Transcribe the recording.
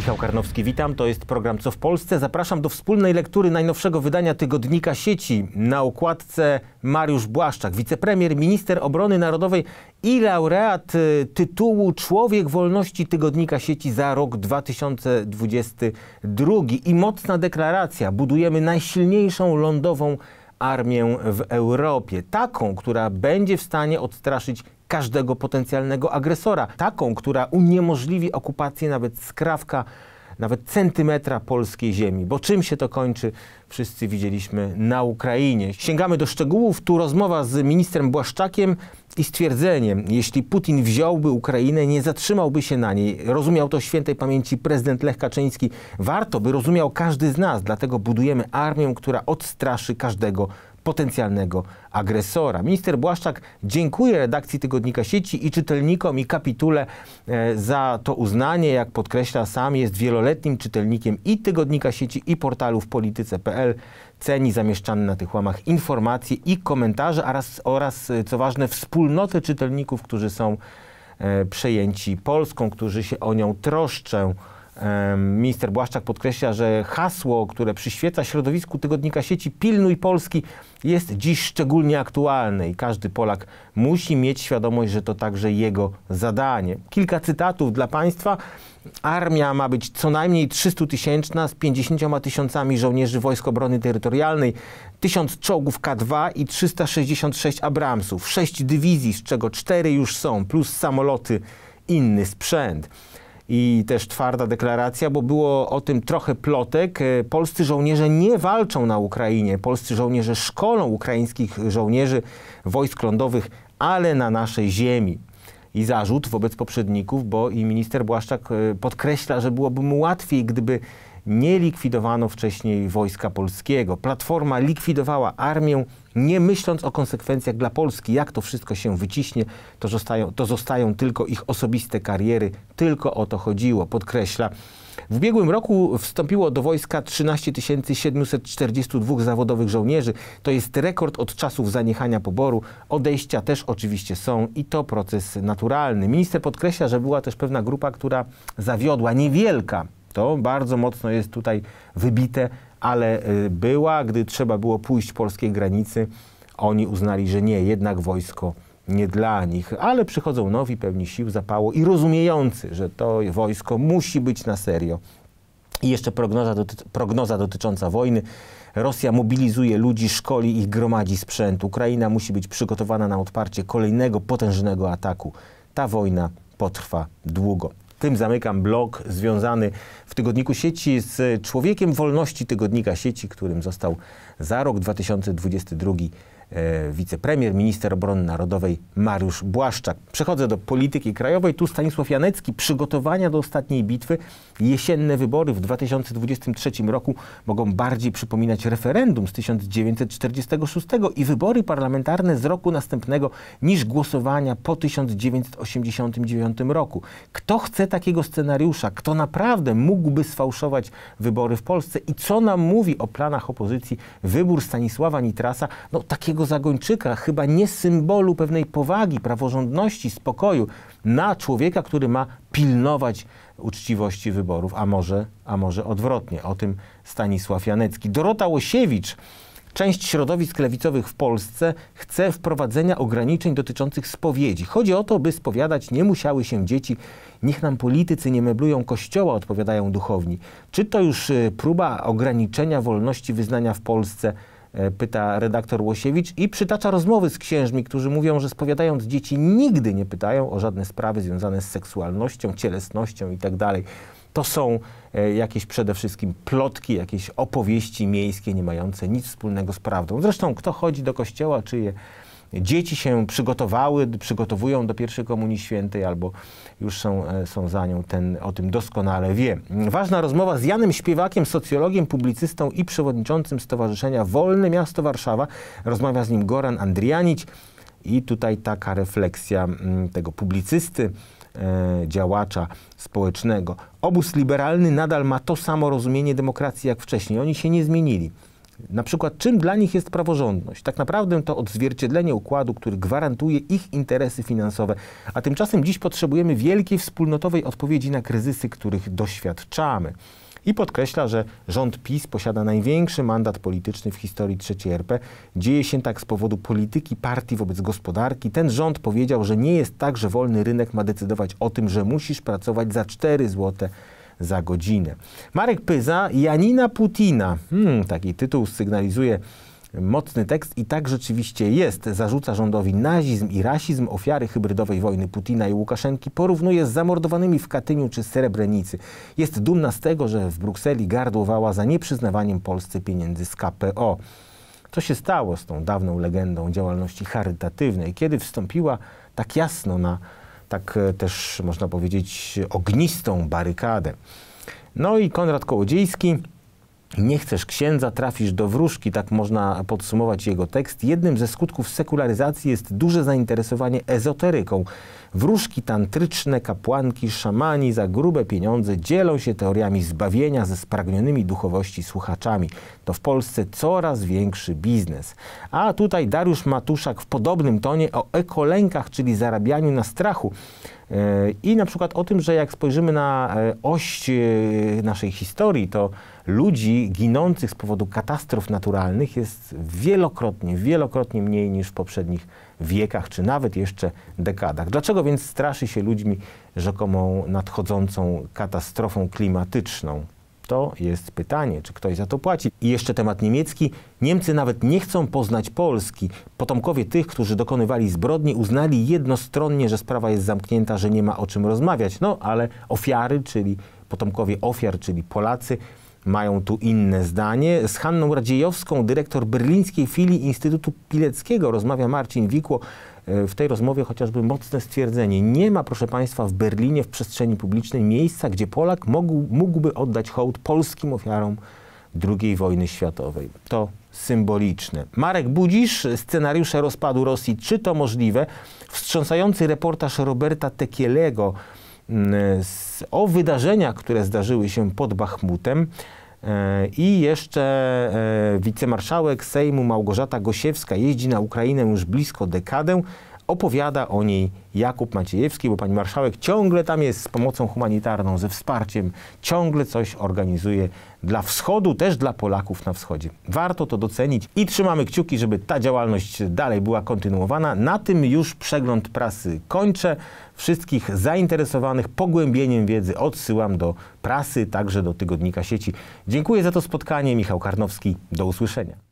Michał Karnowski, witam. To jest program Co w Polsce. Zapraszam do wspólnej lektury najnowszego wydania tygodnika sieci. Na okładce Mariusz Błaszczak, wicepremier, minister obrony narodowej i laureat y, tytułu Człowiek Wolności Tygodnika Sieci za rok 2022. I mocna deklaracja. Budujemy najsilniejszą lądową armię w Europie. Taką, która będzie w stanie odstraszyć każdego potencjalnego agresora. Taką, która uniemożliwi okupację nawet skrawka, nawet centymetra polskiej ziemi. Bo czym się to kończy, wszyscy widzieliśmy na Ukrainie. Sięgamy do szczegółów. Tu rozmowa z ministrem Błaszczakiem i stwierdzeniem, jeśli Putin wziąłby Ukrainę, nie zatrzymałby się na niej. Rozumiał to świętej pamięci prezydent Lech Kaczyński. Warto, by rozumiał każdy z nas, dlatego budujemy armię, która odstraszy każdego potencjalnego agresora. Minister Błaszczak dziękuję redakcji Tygodnika Sieci i czytelnikom i kapitule e, za to uznanie. Jak podkreśla sam, jest wieloletnim czytelnikiem i Tygodnika Sieci i portalu w polityce.pl. Ceni zamieszczane na tych łamach informacje i komentarze oraz, oraz e, co ważne, wspólnotę czytelników, którzy są e, przejęci Polską, którzy się o nią troszczą. Minister Błaszczak podkreśla, że hasło, które przyświeca środowisku tygodnika sieci Pilnuj Polski jest dziś szczególnie aktualne i każdy Polak musi mieć świadomość, że to także jego zadanie. Kilka cytatów dla Państwa. Armia ma być co najmniej 300 tysięczna z 50 tysiącami żołnierzy Wojsk Obrony Terytorialnej, 1000 czołgów K2 i 366 Abramsów, 6 dywizji, z czego 4 już są, plus samoloty, inny sprzęt i też twarda deklaracja, bo było o tym trochę plotek. E, polscy żołnierze nie walczą na Ukrainie. Polscy żołnierze szkolą ukraińskich żołnierzy wojsk lądowych, ale na naszej ziemi i zarzut wobec poprzedników, bo i minister Błaszczak e, podkreśla, że byłoby mu łatwiej, gdyby nie likwidowano wcześniej wojska polskiego. Platforma likwidowała armię, nie myśląc o konsekwencjach dla Polski. Jak to wszystko się wyciśnie, to zostają, to zostają tylko ich osobiste kariery. Tylko o to chodziło, podkreśla. W ubiegłym roku wstąpiło do wojska 13 742 zawodowych żołnierzy. To jest rekord od czasów zaniechania poboru. Odejścia też oczywiście są i to proces naturalny. Minister podkreśla, że była też pewna grupa, która zawiodła, niewielka, to bardzo mocno jest tutaj wybite, ale y, była, gdy trzeba było pójść polskiej granicy, oni uznali, że nie, jednak wojsko nie dla nich, ale przychodzą nowi, pełni sił, zapału i rozumiejący, że to wojsko musi być na serio. I jeszcze prognoza, doty prognoza dotycząca wojny. Rosja mobilizuje ludzi, szkoli ich, gromadzi sprzęt. Ukraina musi być przygotowana na odparcie kolejnego potężnego ataku. Ta wojna potrwa długo tym zamykam blog związany w Tygodniku Sieci z Człowiekiem Wolności Tygodnika Sieci, którym został za rok 2022 E, wicepremier, minister obrony narodowej Mariusz Błaszczak. Przechodzę do polityki krajowej. Tu Stanisław Janecki, przygotowania do ostatniej bitwy. Jesienne wybory w 2023 roku mogą bardziej przypominać referendum z 1946 i wybory parlamentarne z roku następnego niż głosowania po 1989 roku. Kto chce takiego scenariusza? Kto naprawdę mógłby sfałszować wybory w Polsce? I co nam mówi o planach opozycji wybór Stanisława Nitrasa? No takiego każdego zagończyka, chyba nie symbolu pewnej powagi, praworządności, spokoju, na człowieka, który ma pilnować uczciwości wyborów, a może, a może odwrotnie. O tym Stanisław Janecki. Dorota Łosiewicz. Część środowisk lewicowych w Polsce chce wprowadzenia ograniczeń dotyczących spowiedzi. Chodzi o to, by spowiadać nie musiały się dzieci. Niech nam politycy nie meblują kościoła, odpowiadają duchowni. Czy to już y, próba ograniczenia wolności wyznania w Polsce? E, pyta redaktor Łosiewicz i przytacza rozmowy z księżmi, którzy mówią, że spowiadając dzieci nigdy nie pytają o żadne sprawy związane z seksualnością, cielesnością itd. Tak to są e, jakieś przede wszystkim plotki, jakieś opowieści miejskie, nie mające nic wspólnego z prawdą. Zresztą kto chodzi do kościoła, czy je dzieci się przygotowały, przygotowują do pierwszej Komunii Świętej albo już są, e, są za nią, ten o tym doskonale wie. Ważna rozmowa z Janem Śpiewakiem, socjologiem, publicystą i przewodniczącym Stowarzyszenia Wolne Miasto Warszawa. Rozmawia z nim Goran Andrianić i tutaj taka refleksja mm, tego publicysty, e, działacza społecznego. Obóz liberalny nadal ma to samo rozumienie demokracji jak wcześniej. Oni się nie zmienili. Na przykład, czym dla nich jest praworządność? Tak naprawdę to odzwierciedlenie układu, który gwarantuje ich interesy finansowe. A tymczasem dziś potrzebujemy wielkiej wspólnotowej odpowiedzi na kryzysy, których doświadczamy. I podkreśla, że rząd PiS posiada największy mandat polityczny w historii III RP. Dzieje się tak z powodu polityki partii wobec gospodarki. Ten rząd powiedział, że nie jest tak, że wolny rynek ma decydować o tym, że musisz pracować za 4 złote za godzinę. Marek Pyza, Janina Putina. Hmm, taki tytuł sygnalizuje mocny tekst i tak rzeczywiście jest. Zarzuca rządowi nazizm i rasizm ofiary hybrydowej wojny Putina i Łukaszenki, porównuje z zamordowanymi w Katyniu czy Srebrenicy. Jest dumna z tego, że w Brukseli gardłowała za nieprzyznawaniem Polsce pieniędzy z KPO. Co się stało z tą dawną legendą działalności charytatywnej, kiedy wstąpiła tak jasno na tak e, też można powiedzieć ognistą barykadę. No i Konrad Kołodziejski nie chcesz księdza, trafisz do wróżki, tak można podsumować jego tekst. Jednym ze skutków sekularyzacji jest duże zainteresowanie ezoteryką. Wróżki tantryczne, kapłanki, szamani za grube pieniądze dzielą się teoriami zbawienia ze spragnionymi duchowości słuchaczami. To w Polsce coraz większy biznes. A tutaj Dariusz Matuszak w podobnym tonie o ekolękach, czyli zarabianiu na strachu. E, I na przykład o tym, że jak spojrzymy na e, oś e, naszej historii, to ludzi ginących z powodu katastrof naturalnych jest wielokrotnie, wielokrotnie mniej niż w poprzednich wiekach, czy nawet jeszcze dekadach. Dlaczego więc straszy się ludźmi rzekomą nadchodzącą katastrofą klimatyczną? To jest pytanie, czy ktoś za to płaci. I jeszcze temat niemiecki. Niemcy nawet nie chcą poznać Polski. Potomkowie tych, którzy dokonywali zbrodni, uznali jednostronnie, że sprawa jest zamknięta, że nie ma o czym rozmawiać. No ale ofiary, czyli potomkowie ofiar, czyli Polacy, mają tu inne zdanie. Z Hanną Radziejowską, dyrektor berlińskiej filii Instytutu Pileckiego, rozmawia Marcin Wikło. E, w tej rozmowie chociażby mocne stwierdzenie. Nie ma, proszę Państwa, w Berlinie w przestrzeni publicznej miejsca, gdzie Polak mógł, mógłby oddać hołd polskim ofiarom II wojny światowej. To symboliczne. Marek Budzisz, scenariusze rozpadu Rosji, czy to możliwe? Wstrząsający reportaż Roberta Tekielego mm, o wydarzeniach, które zdarzyły się pod Bachmutem. E, I jeszcze e, wicemarszałek Sejmu Małgorzata Gosiewska jeździ na Ukrainę już blisko dekadę opowiada o niej Jakub Maciejewski, bo pani marszałek ciągle tam jest z pomocą humanitarną, ze wsparciem, ciągle coś organizuje dla wschodu, też dla Polaków na wschodzie. Warto to docenić i trzymamy kciuki, żeby ta działalność dalej była kontynuowana. Na tym już przegląd prasy kończę. Wszystkich zainteresowanych pogłębieniem wiedzy odsyłam do prasy, także do tygodnika sieci. Dziękuję za to spotkanie. Michał Karnowski, do usłyszenia.